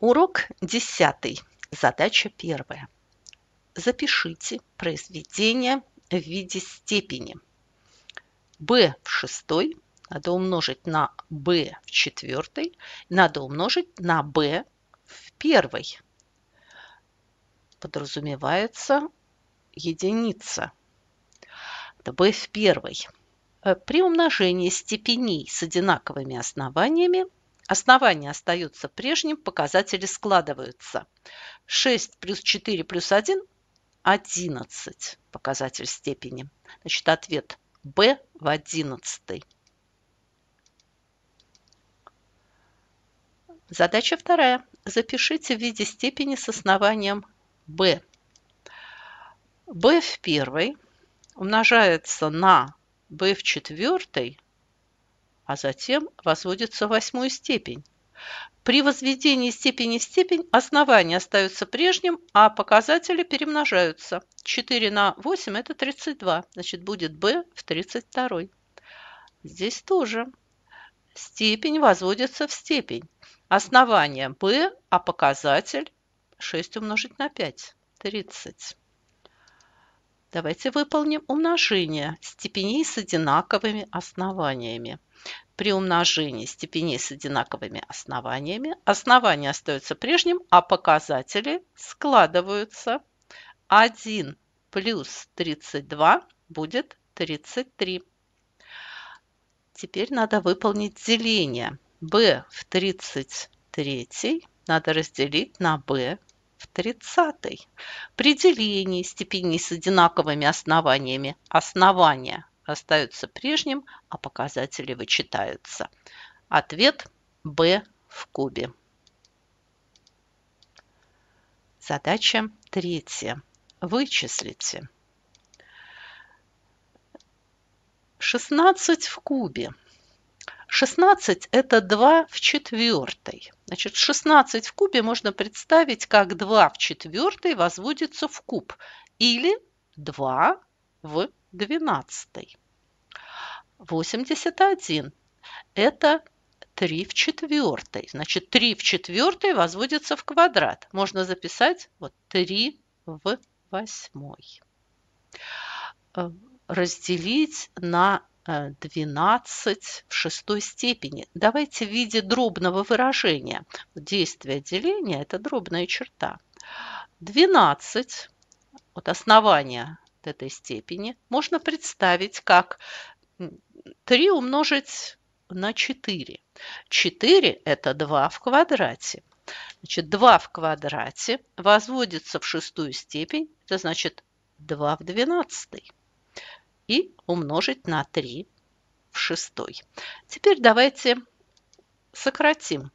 Урок 10. Задача 1. Запишите произведение в виде степени. b в шестой надо умножить на b в четвертой, надо умножить на b в первой. Подразумевается единица. Это b в первой. Э, при умножении степеней с одинаковыми основаниями Основание остается прежним, показатели складываются. 6 плюс 4 плюс 1 – 11 показатель степени. Значит, ответ Б в 11. Задача вторая. Запишите в виде степени с основанием b. b в первой умножается на b в четвертой а затем возводится в восьмую степень. При возведении степени в степень основание остается прежним, а показатели перемножаются. 4 на 8 – это 32, значит будет b в 32. Здесь тоже степень возводится в степень. Основание b, а показатель 6 умножить на 5 – 30. Давайте выполним умножение степеней с одинаковыми основаниями. При умножении степеней с одинаковыми основаниями основания остаются прежним, а показатели складываются. 1 плюс 32 будет 33. Теперь надо выполнить деление. b в 33 надо разделить на b в 30. При делении степеней с одинаковыми основаниями основания остается прежним, а показатели вычитаются. Ответ Б в кубе. Задача третья. Вычислите. 16 в кубе. 16 – это 2 в четвертой. Значит, 16 в кубе можно представить, как 2 в четвертой возводится в куб или 2 в двенадцатой. 81. Это 3 в четвертой. Значит, 3 в четвертой возводится в квадрат. Можно записать вот 3 в восьмой. Э, разделить на 12 э, в шестой степени. Давайте в виде дробного выражения. Действие деления – это дробная черта. 12 от основания этой степени можно представить как 3 умножить на 4. 4 – это 2 в квадрате. Значит, 2 в квадрате возводится в шестую степень, это значит 2 в 12. И умножить на 3 в шестой. Теперь давайте сократим.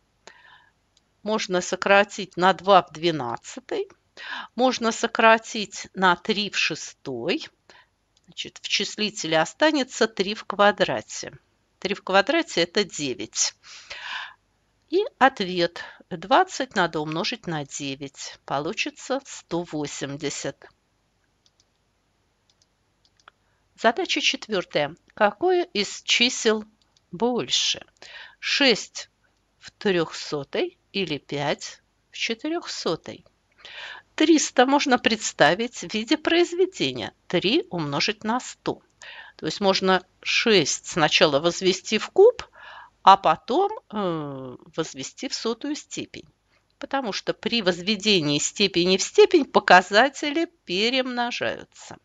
Можно сократить на 2 в 12, можно сократить на 3 в шестой. Значит, в числителе останется 3 в квадрате. 3 в квадрате – это 9. И ответ 20 надо умножить на 9. Получится 180. Задача четвертая. Какое из чисел больше? 6 в 300 или 5 в 400? 300 можно представить в виде произведения 3 умножить на 100. То есть можно 6 сначала возвести в куб, а потом э, возвести в сотую степень. Потому что при возведении степени в степень показатели перемножаются.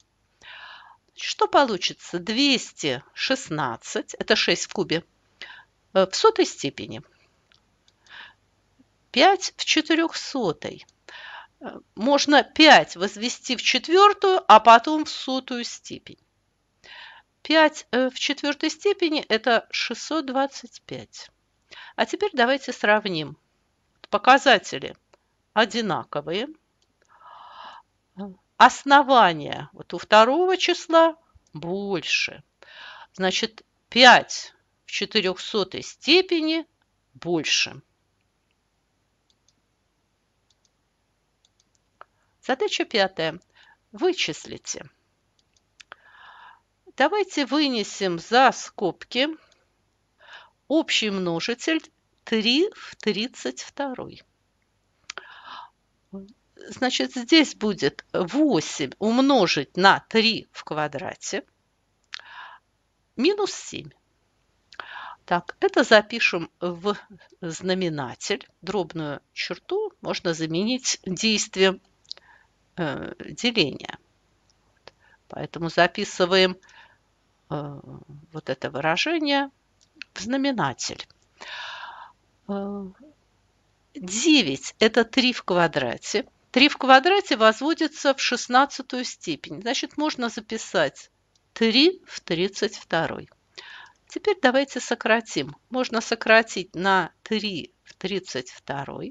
Что получится? 216, это 6 в кубе, э, в сотой степени. 5 в четырехсотой можно пять возвести в четвертую, а потом в сотую степень. 5 э, в четвертой степени – это 625. А теперь давайте сравним. Показатели одинаковые. Основание вот у второго числа больше. Значит, 5 в 400 степени больше. Задача пятая. Вычислите. Давайте вынесем за скобки общий множитель 3 в 32. Значит, здесь будет 8 умножить на 3 в квадрате минус 7. Так, это запишем в знаменатель. Дробную черту можно заменить действием Э, деления. Поэтому записываем э, вот это выражение в знаменатель. 9 э, – это 3 в квадрате. 3 в квадрате возводится в 16 степень. Значит, можно записать 3 в 32. Теперь давайте сократим. Можно сократить на 3 в 32.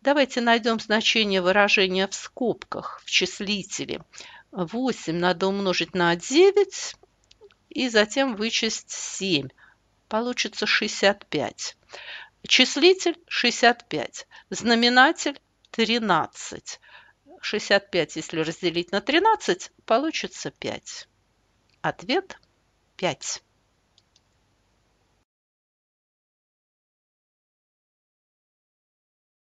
Давайте найдем значение выражения в скобках в числителе. 8 надо умножить на 9 и затем вычесть 7. Получится 65. Числитель 65, знаменатель 13. 65, если разделить на 13, получится 5. Ответ 5.